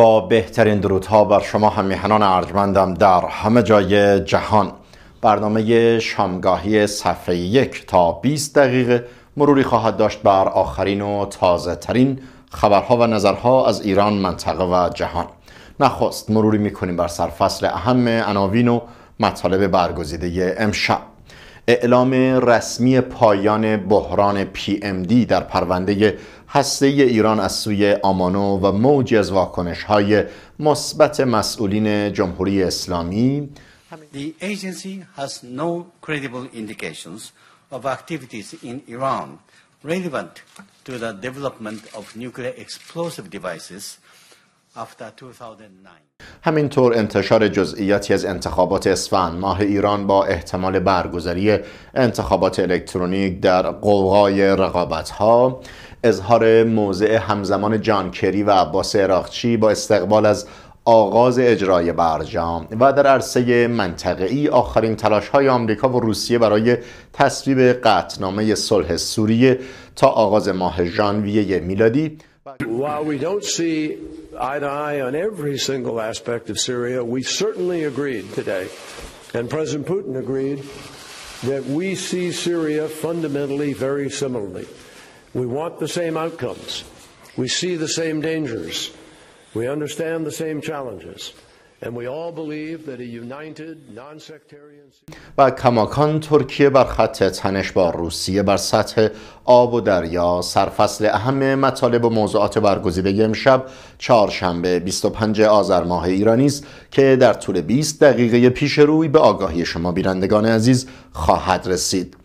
با بهترین درودها بر شما همیهنان ارجمندم در همه جای جهان برنامه شامگاهی صفحه یک تا 20 دقیقه مروری خواهد داشت بر آخرین و تازه ترین خبرها و نظرها از ایران منطقه و جهان نخست مروری میکنیم بر سرفصل اهم عناوین و مطالب برگزیده امشب اعلام رسمی پایان بحران پی ام دی در پرونده هسته ایران از سوی آمانو و موجی از واکنش های مثبت مسئولین جمهوری اسلامی The agency has no credible indications of activities in Iran relevant to the development of nuclear explosive devices همینطور انتشار جزئیاتی از انتخابات اسفند ماه ایران با احتمال برگزاری انتخابات الکترونیک در قوقای رقابت ها اظهار موضع همزمان جان کری و عباس عراقچی با استقبال از آغاز اجرای برجام و در عرصه منطقه‌ای آخرین تلاش های آمریکا و روسیه برای تصویب قطعنامه صلح سوریه تا آغاز ماه ژانویه میلادی eye to eye on every single aspect of Syria, we certainly agreed today, and President Putin agreed, that we see Syria fundamentally very similarly. We want the same outcomes. We see the same dangers. We understand the same challenges. و کماکان ترکیه بر خط تنش با روسیه بر سطح آب و دریا سرفصل اهم مطالب و موضوعات برگزیده امشب چهارشنبه 25 آذر ماه ایرانی است که در طول 20 دقیقه پیش روی به آگاهی شما بینندگان عزیز خواهد رسید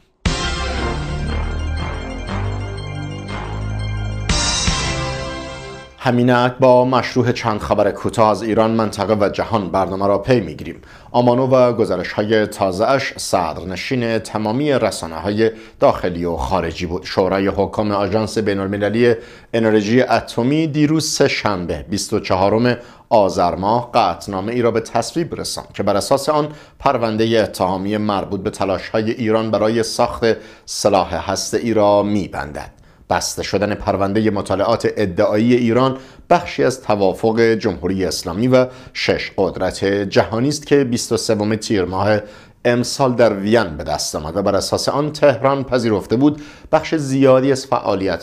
همینک با مشروع چند خبر کوتاه از ایران منطقه و جهان برنامه را پی میگیریم آمانو و گزارش های تازه اش صدرنشین تمامی رسانه های داخلی و خارجی بود شورای حکام آژانس بین المللی انرژی اتمی دیروز سه شنبه 24 آذر ماه قطعنامه ای را به تصویب رساند که بر اساس آن پرونده اتهامی مربوط به تلاش های ایران برای ساخت سلاح هسته ای را میبندد بسته شدن پرونده مطالعات ادعایی ایران بخشی از توافق جمهوری اسلامی و شش قدرت جهانی است که 23 تیر ماه امسال در وین به دست آمد و بر اساس آن تهران پذیرفته بود بخش زیادی از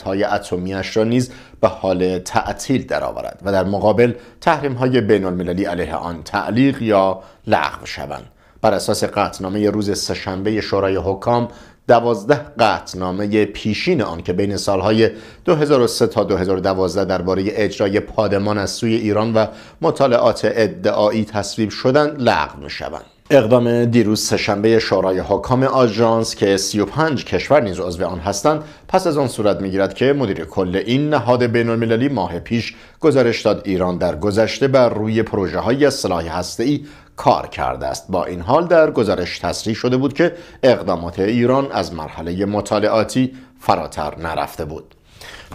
های اتمیش را نیز به حال تعطیل درآورد و در مقابل بین المللی علیه آن تعلیق یا لغو شوند بر اساس قطنامه روز سهشنبه شورای حکام دوازده نامه پیشین آن که بین سالهای 2003 تا 2012 درباره اجرای پادمان از سوی ایران و مطالعات ادعایی تصویب شدن لغو می‌شوند اقدام دیروز سهشنبه شورای حکام آژانس که 35 کشور نیز عضو آن هستند پس از آن صورت میگیرد که مدیر کل این نهاد بین ماه پیش گزارش داد ایران در گذشته بر روی پروژه های اصلاح کار کرده است با این حال در گزارش تصریح شده بود که اقدامات ایران از مرحله مطالعاتی فراتر نرفته بود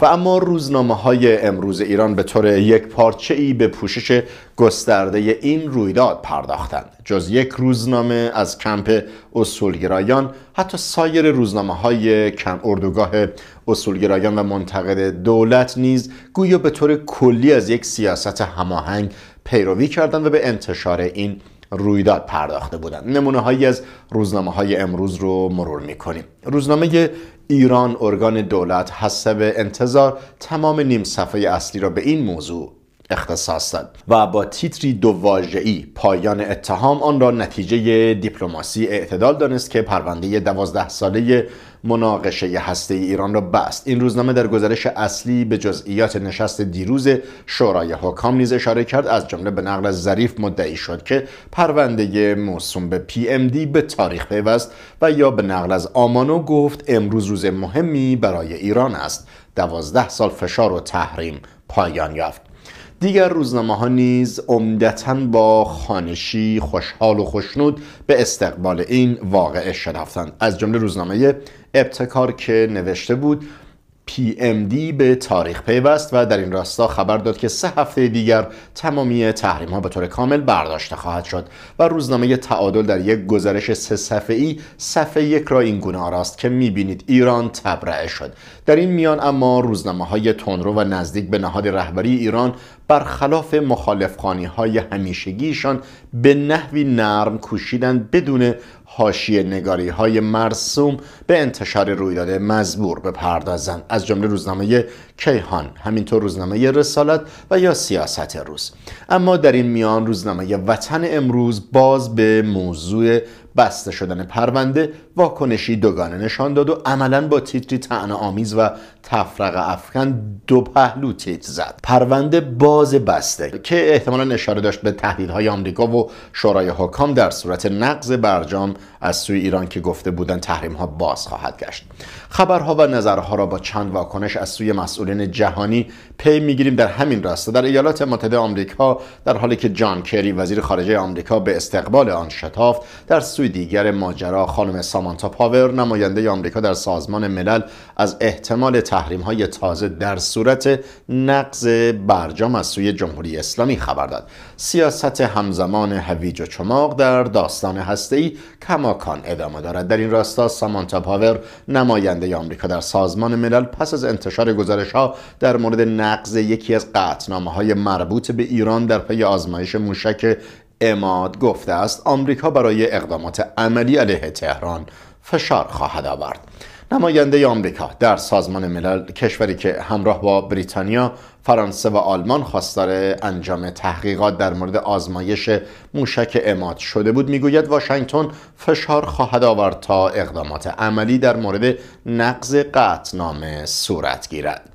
و اما روزنامه های امروز ایران به طور یک پارچه ای به پوشش گسترده این رویداد پرداختند جز یک روزنامه از کمپ اصولگرایان حتی سایر روزنامه های کم اردوگاه اصولگرایان و منتقد دولت نیز گویا به طور کلی از یک سیاست هماهنگ پیروی کردند و به انتشار این رویداد پرداخته بودند نمونه هایی از روزنامه های امروز رو مرور کنیم روزنامه ایران ارگان دولت حسب انتظار تمام نیم صفحه اصلی را به این موضوع اختصاص داد و با تیتری دو پایان اتهام آن را نتیجه دیپلماسی اعتدال دانست که پرونده دوازده ساله مناقشه هسته ای ایران را بست این روزنامه در گزارش اصلی به جزئیات نشست دیروز شورای حکام نیز اشاره کرد از جمله به نقل از ظریف مدعی شد که پرونده موسوم به پی ام دی به تاریخ پیوست و یا به نقل از آمانو گفت امروز روز مهمی برای ایران است دوازده سال فشار و تحریم پایان یافت دیگر روزنامه ها نیز عمدتا با خانشی خوشحال و خوشنود به استقبال این واقعه شرفتند از جمله روزنامه ابتکار که نوشته بود PMD به تاریخ پیوست و در این راستا خبر داد که سه هفته دیگر تمامی تحریم ها به طور کامل برداشته خواهد شد و روزنامه تعادل در یک گزارش سه صفحه‌ای صفحه یک را این گونه آراست که میبینید ایران تبرعه شد در این میان اما روزنامه های تندرو و نزدیک به نهاد رهبری ایران برخلاف مخالفخانی های همیشگیشان به نحوی نرم کوشیدند بدون حاشیه نگاری های مرسوم به انتشار رویداد مزبور بپردازند از جمله روزنامه کیهان همینطور روزنامه رسالت و یا سیاست روز اما در این میان روزنامه وطن امروز باز به موضوع بسته شدن پرونده واکنشی دوگانه نشان داد و عملا با تیتری تعنه آمیز و تفرق افکن دو پهلو تیت زد پرونده باز بسته که احتمالا اشاره داشت به تحلیل های آمریکا و شورای حکام در صورت نقض برجام از سوی ایران که گفته بودن تحریم ها باز خواهد گشت خبرها و نظرها را با چند واکنش از سوی مسئولین جهانی پی میگیریم در همین راستا در ایالات متحده آمریکا در حالی که جان کری وزیر خارجه آمریکا به استقبال آن شتافت در سوی دیگر ماجرا خانم سامان سامانتا پاور نماینده آمریکا در سازمان ملل از احتمال تحریم های تازه در صورت نقض برجام از سوی جمهوری اسلامی خبر داد سیاست همزمان هویج و چماق در داستان هسته‌ای کماکان ادامه دارد در این راستا سامانتا پاور نماینده آمریکا در سازمان ملل پس از انتشار گزارش ها در مورد نقض یکی از قطعنامه های مربوط به ایران در پی آزمایش موشک اماد گفته است آمریکا برای اقدامات عملی علیه تهران فشار خواهد آورد نماینده آمریکا در سازمان ملل کشوری که همراه با بریتانیا، فرانسه و آلمان خواستار انجام تحقیقات در مورد آزمایش موشک اماد شده بود میگوید واشنگتن فشار خواهد آورد تا اقدامات عملی در مورد نقض قطنامه صورت گیرد.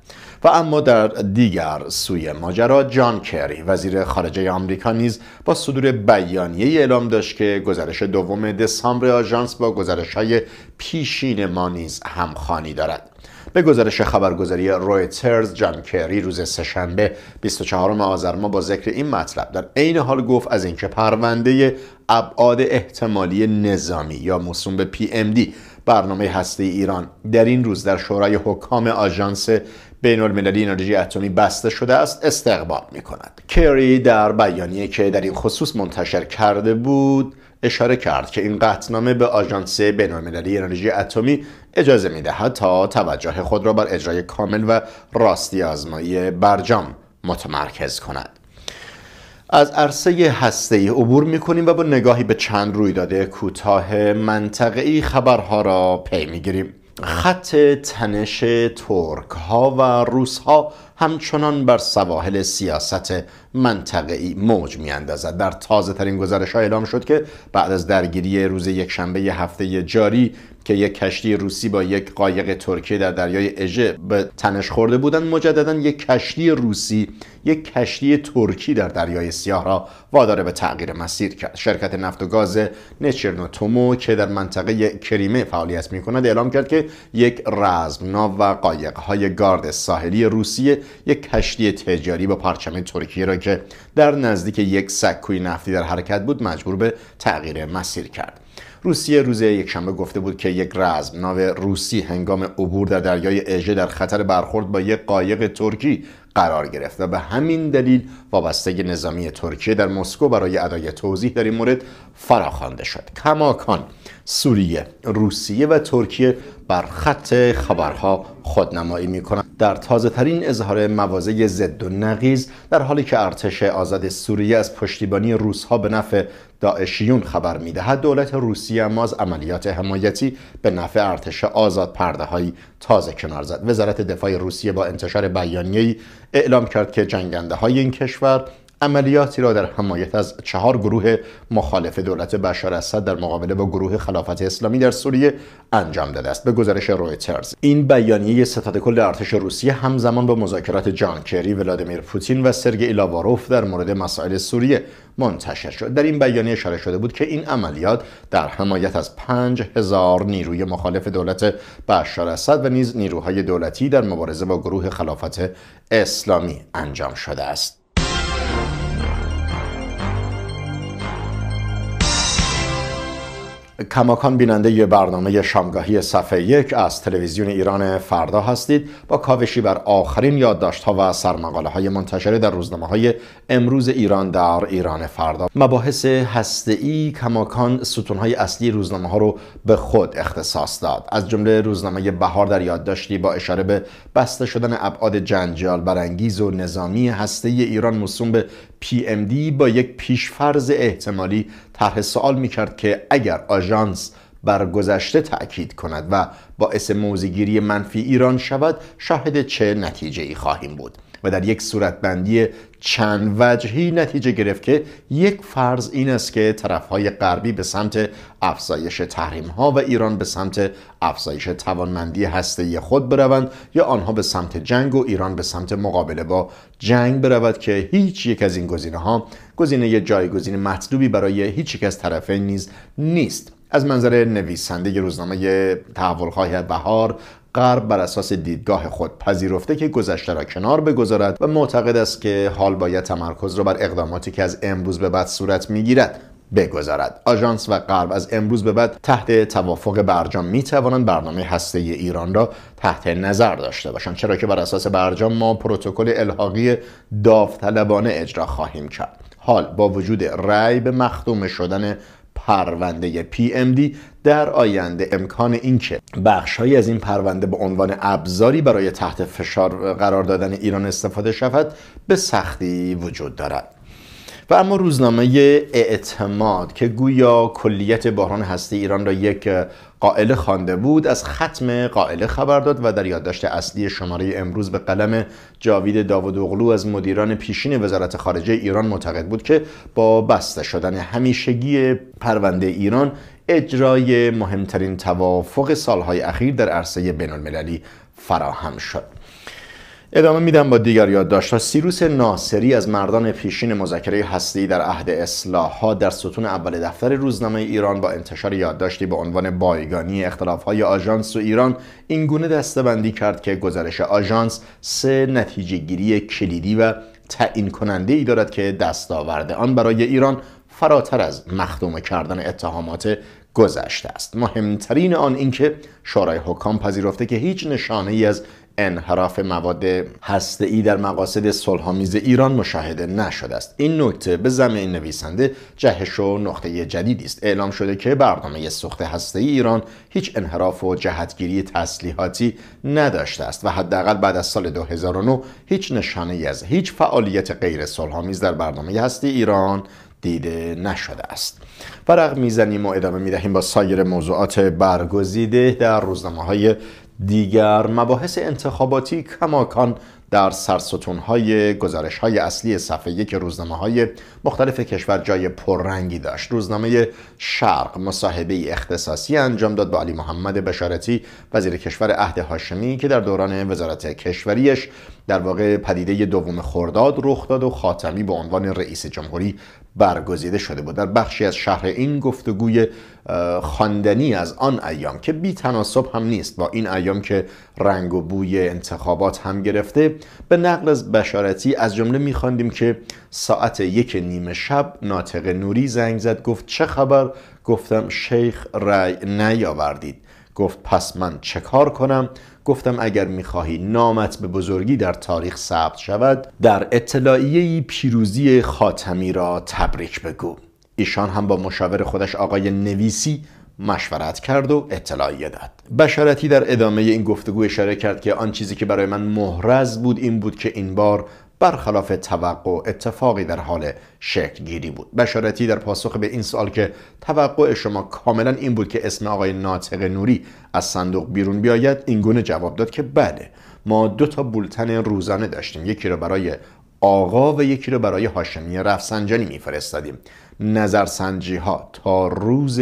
و اما در دیگر سوی ماجرا جان کری وزیر خارجه آمریکا نیز با صدور بیانیه اعلام داشت که گزارش دوم دسامبر آژانس با گزارش های پیشین ما نیز همخوانی دارد به گزارش خبرگزاری رویترز جان کری روز سهشنبه 24 آذر ماه با ذکر این مطلب در عین حال گفت از اینکه پرونده ابعاد احتمالی نظامی یا موسوم به پی ام دی برنامه هسته ایران در این روز در شورای حکام آژانس بین المللی انرژی اتمی بسته شده است استقبال می کند کری در بیانیه که در این خصوص منتشر کرده بود اشاره کرد که این قطنامه به آژانس بینالمللی انرژی اتمی اجازه می دهد تا توجه خود را بر اجرای کامل و راستی آزمایی برجام متمرکز کند از عرصه هسته ای عبور می کنیم و با نگاهی به چند رویداد کوتاه ای خبرها را پی می گیریم. خط تنش ترک ها و روس ها همچنان بر سواحل سیاست منطقه ای موج می در تازه ترین گزارش ها اعلام شد که بعد از درگیری روز یکشنبه هفته جاری که یک کشتی روسی با یک قایق ترکی در دریای اژه به تنش خورده بودند مجددا یک کشتی روسی یک کشتی ترکی در دریای سیاه را وادار به تغییر مسیر کرد شرکت نفت و گاز نچرنوتومو که در منطقه کریمه فعالیت می کند اعلام کرد که یک رزمنا و قایق های گارد ساحلی روسیه یک کشتی تجاری با پرچم ترکیه را که در نزدیک یک سکوی نفتی در حرکت بود مجبور به تغییر مسیر کرد روسیه روز یکشنبه گفته بود که یک رزم ناو روسی هنگام عبور در دریای اژه در خطر برخورد با یک قایق ترکی قرار گرفت و به همین دلیل وابسته نظامی ترکیه در مسکو برای ادای توضیح در این مورد فراخوانده شد کماکان سوریه روسیه و ترکیه بر خط خبرها خودنمایی می کنند در تازه ترین اظهار مواضع زد و نقیز در حالی که ارتش آزاد سوریه از پشتیبانی روسها به نفع داعشیون خبر میدهد دولت روسیه اما از عملیات حمایتی به نفع ارتش آزاد پرده تازه کنار زد وزارت دفاع روسیه با انتشار بیانیه‌ای اعلام کرد که جنگنده های این کشور عملیاتی را در حمایت از چهار گروه مخالف دولت بشار اسد در مقابله با گروه خلافت اسلامی در سوریه انجام داده است به گزارش رویترز این بیانیه ستاد کل ارتش روسیه همزمان با مذاکرات جان کری ولادیمیر پوتین و سرگئی لاواروف در مورد مسائل سوریه منتشر شد در این بیانیه اشاره شده بود که این عملیات در حمایت از 5000 نیروی مخالف دولت بشار اسد و نیز نیروهای دولتی در مبارزه با گروه خلافت اسلامی انجام شده است کماکان بیننده یه برنامه شامگاهی صفحه یک از تلویزیون ایران فردا هستید با کاوشی بر آخرین یادداشت‌ها و سرمقاله های منتشره در روزنامه های امروز ایران در ایران فردا مباحث هسته کماکان ستون های اصلی روزنامه ها رو به خود اختصاص داد از جمله روزنامه بهار در یادداشتی با اشاره به بسته شدن ابعاد جنجال برانگیز و نظامی هسته ایران موسوم به PMD با یک پیشفرض احتمالی طرح سوال میکرد که اگر آژانس بر گذشته تأکید کند و باعث موزیگیری منفی ایران شود شاهد چه نتیجه ای خواهیم بود و در یک صورتبندی چند وجهی نتیجه گرفت که یک فرض این است که طرفهای غربی به سمت افزایش تحریم ها و ایران به سمت افزایش توانمندی هسته خود بروند یا آنها به سمت جنگ و ایران به سمت مقابله با جنگ برود که هیچ یک از این گزینه ها گزینه جایگزین مطلوبی برای هیچ یک از طرفین نیز نیست از منظر نویسنده روزنامه خواهی بهار غرب بر اساس دیدگاه خود پذیرفته که گذشته را کنار بگذارد و معتقد است که حال باید تمرکز را بر اقداماتی که از امروز به بعد صورت میگیرد بگذارد آژانس و غرب از امروز به بعد تحت توافق برجام می توانند برنامه هسته ای ایران را تحت نظر داشته باشند چرا که بر اساس برجام ما پروتکل الحاقی داوطلبانه اجرا خواهیم کرد حال با وجود رأی به مخدوم شدن پرونده PMD در آینده امکان اینکه بخشهایی از این پرونده به عنوان ابزاری برای تحت فشار قرار دادن ایران استفاده شود به سختی وجود دارد و اما روزنامه اعتماد که گویا کلیت بحران هستی ایران را یک قائل خوانده بود از ختم قائل خبر داد و در یادداشت اصلی شماره امروز به قلم جاوید اغلو از مدیران پیشین وزارت خارجه ایران معتقد بود که با بسته شدن همیشگی پرونده ایران اجرای مهمترین توافق سالهای اخیر در عرصه بین المللی فراهم شد ادامه میدم با دیگر ها سیروس ناصری از مردان پیشین مذاکره هسته‌ای در عهد اصلاحات در ستون اول دفتر روزنامه ایران با انتشار یادداشتی به با عنوان بایگانی های آژانس و ایران این گونه کرد که گزارش آژانس سه گیری کلیدی و تعیین کننده ای دارد که دستاورد آن برای ایران فراتر از مخدوم کردن اتهامات گذشته است مهمترین آن اینکه شورای حکام پذیرفته که هیچ نشانه ای از انحراف مواد ای در مقاصد صلحآمیز ایران مشاهده نشده است این نکته به زمین این نویسنده جهش و نقطه جدیدی است اعلام شده که برنامه سوخت هسته‌ای ایران هیچ انحراف و جهتگیری تسلیحاتی نداشته است و حداقل بعد از سال 2009 هیچ نشانه از هیچ فعالیت غیر صلحآمیز در برنامه هستی ایران دیده نشده است ورق میزنیم و ادامه میدهیم با سایر موضوعات برگزیده در روزنامه های دیگر مباحث انتخاباتی کماکان در های گزارش های اصلی صفحه یک روزنامه های مختلف کشور جای پررنگی داشت روزنامه شرق مصاحبه اختصاصی انجام داد با علی محمد بشارتی وزیر کشور عهد هاشمی که در دوران وزارت کشوریش در واقع پدیده دوم خرداد رخ داد و خاتمی به عنوان رئیس جمهوری برگزیده شده بود در بخشی از شهر این گفتگوی خواندنی از آن ایام که بی تناسب هم نیست با این ایام که رنگ و بوی انتخابات هم گرفته به نقل از بشارتی از جمله میخواندیم که ساعت یک نیمه شب ناطق نوری زنگ زد گفت چه خبر گفتم شیخ رأی نیاوردید گفت پس من چه کار کنم گفتم اگر میخواهی نامت به بزرگی در تاریخ ثبت شود در اطلاعیه پیروزی خاتمی را تبریک بگو ایشان هم با مشاور خودش آقای نویسی مشورت کرد و اطلاعیه داد بشارتی در ادامه این گفتگو اشاره کرد که آن چیزی که برای من محرز بود این بود که این بار برخلاف توقع اتفاقی در حال شکل گیری بود بشارتی در پاسخ به این سوال که توقع شما کاملا این بود که اسم آقای ناطق نوری از صندوق بیرون بیاید این گونه جواب داد که بله ما دو تا بولتن روزانه داشتیم یکی را برای آقا و یکی را برای هاشمی رفسنجانی میفرستادیم نظرسنجی ها تا روز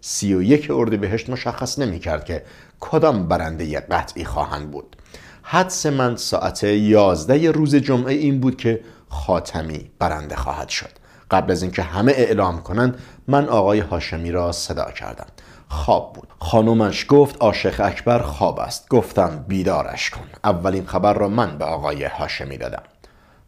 31 اردیبهشت مشخص نمی کرد که کدام برنده قطعی خواهند بود حدس من ساعت 11 روز جمعه این بود که خاتمی برنده خواهد شد قبل از اینکه همه اعلام کنند من آقای هاشمی را صدا کردم خواب بود خانومش گفت عاشق اکبر خواب است گفتم بیدارش کن اولین خبر را من به آقای هاشمی دادم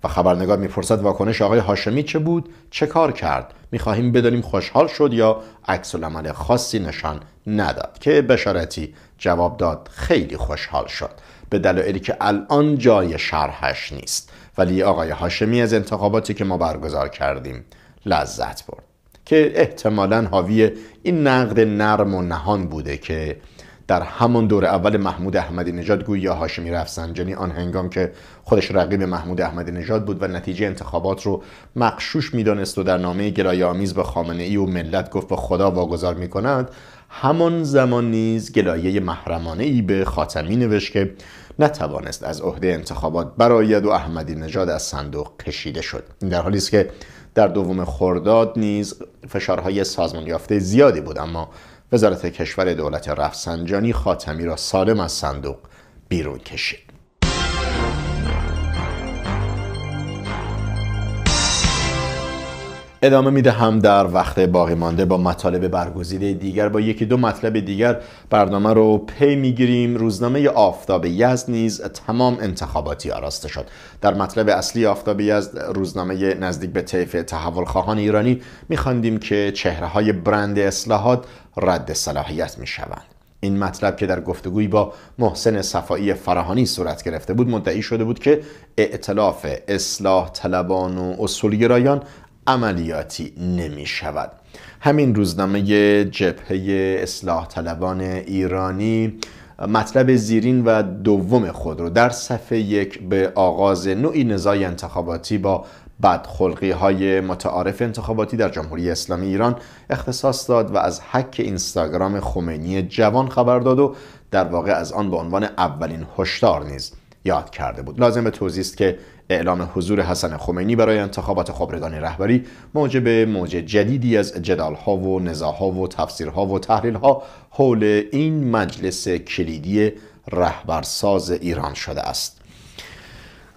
و خبرنگار میپرسد واکنش آقای هاشمی چه بود چه کار کرد میخواهیم بدانیم خوشحال شد یا عکس العمل خاصی نشان نداد که بشارتی جواب داد خیلی خوشحال شد به دلایلی که الان جای شرحش نیست ولی آقای هاشمی از انتخاباتی که ما برگزار کردیم لذت برد که احتمالا حاوی این نقد نرم و نهان بوده که در همان دور اول محمود احمدی نژاد گویا هاشمی رفسنجانی آن هنگام که خودش رقیب محمود احمدی نژاد بود و نتیجه انتخابات رو مقشوش میدانست و در نامه آمیز به خامنه ای و ملت گفت به خدا واگذار می کند همان زمان نیز گلایه محرمانه ای به خاتمی نوشت که نتوانست از عهده انتخابات براید و احمدی نژاد از صندوق کشیده شد در حالی است که در دوم خرداد نیز فشارهای سازمان یافته زیادی بود اما وزارت کشور دولت رفسنجانی خاتمی را سالم از صندوق بیرون کشید ادامه میدهم در وقت باقی مانده با مطالب برگزیده دیگر با یکی دو مطلب دیگر برنامه رو پی میگیریم روزنامه آفتاب یزد نیز تمام انتخاباتی آراسته شد در مطلب اصلی آفتاب یزد روزنامه نزدیک به طیف تحول خواهان ایرانی میخواندیم که چهره های برند اصلاحات رد صلاحیت میشوند این مطلب که در گفتگویی با محسن صفایی فراهانی صورت گرفته بود مدعی شده بود که ائتلاف اصلاح طلبان و اصولگرایان عملیاتی نمی شود همین روزنامه جبهه اصلاح طلبان ایرانی مطلب زیرین و دوم خود رو در صفحه یک به آغاز نوعی نزاع انتخاباتی با بدخلقی های متعارف انتخاباتی در جمهوری اسلامی ایران اختصاص داد و از حک اینستاگرام خمینی جوان خبر داد و در واقع از آن به عنوان اولین هشدار نیز یاد کرده بود لازم به توضیح است که اعلام حضور حسن خمینی برای انتخابات خبرگان رهبری موجب موج جدیدی از ها و ها و ها و ها حول این مجلس کلیدی رهبرساز ایران شده است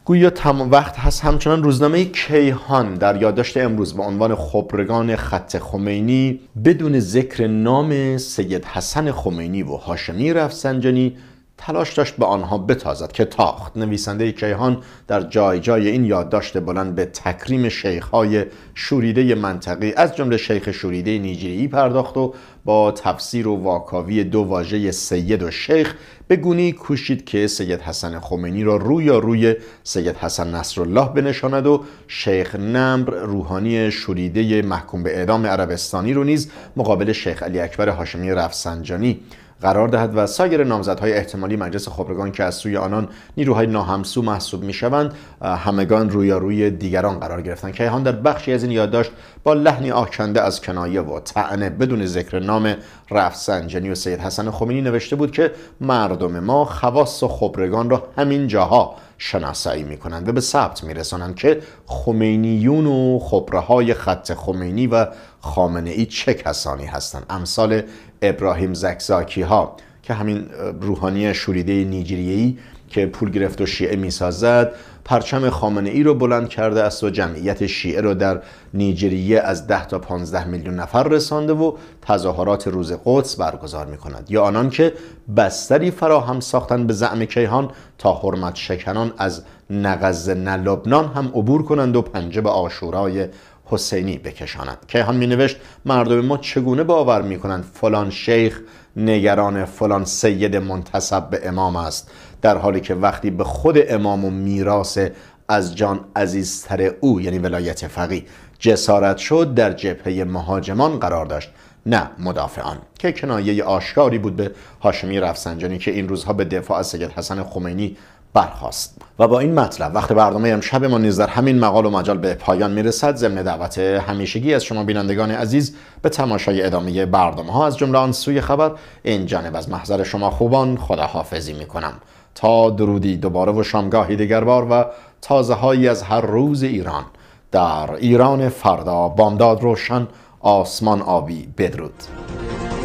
گویا تمام وقت هست همچنان روزنامه کیهان در یادداشت امروز به عنوان خبرگان خط خمینی بدون ذکر نام سید حسن خمینی و هاشمی رفسنجانی تلاش داشت به آنها بتازد که تاخت نویسنده کیهان در جای جای این یادداشت بلند به تکریم شیخهای شوریده منطقی از جمله شیخ شوریده نیجریی پرداخت و با تفسیر و واکاوی دو واژه سید و شیخ به گونی کوشید که سید حسن خمینی را روی یا روی سید حسن نصرالله بنشاند و شیخ نمر روحانی شوریده محکوم به اعدام عربستانی رو نیز مقابل شیخ علی اکبر هاشمی رفسنجانی قرار دهد و سایر نامزدهای احتمالی مجلس خبرگان که از سوی آنان نیروهای ناهمسو محسوب میشوند همگان روی دیگران قرار گرفتند کیهان در بخشی از این یادداشت با لحنی آکنده از کنایه و تعنه بدون ذکر نام رفسنجانی و سید حسن خمینی نوشته بود که مردم ما خواص و خبرگان را همین جاها شناسایی می کنند و به ثبت می که خمینیون و خبره خط خمینی و خامنه ای چه کسانی هستند امثال ابراهیم زکزاکی ها که همین روحانی شوریده نیجریهی که پول گرفت و شیعه میسازد پرچم خامنه ای رو بلند کرده است و جمعیت شیعه رو در نیجریه از 10 تا 15 میلیون نفر رسانده و تظاهرات روز قدس برگزار می کند یا آنان که بستری فراهم ساختن به زعم کیهان تا حرمت شکنان از نغز نلبنان هم عبور کنند و پنجه به آشورای حسینی بکشانند کیهان می نوشت مردم ما چگونه باور می کنند فلان شیخ نگران فلان سید منتصب به امام است در حالی که وقتی به خود امام و میراث از جان عزیزتر او یعنی ولایت فقی جسارت شد در جبهه مهاجمان قرار داشت نه مدافعان که کنایه آشکاری بود به هاشمی رفسنجانی که این روزها به دفاع از سید حسن خمینی برخواست و با این مطلب وقت برنامه امشب ما نیز در همین مقال و مجال به پایان میرسد ضمن دعوت همیشگی از شما بینندگان عزیز به تماشای ادامه برنامه ها از جمله آن سوی خبر این جانب از محضر شما خوبان خداحافظی میکنم تا درودی دوباره و شامگاهی بار و تازه هایی از هر روز ایران در ایران فردا بامداد روشن آسمان آبی بدرود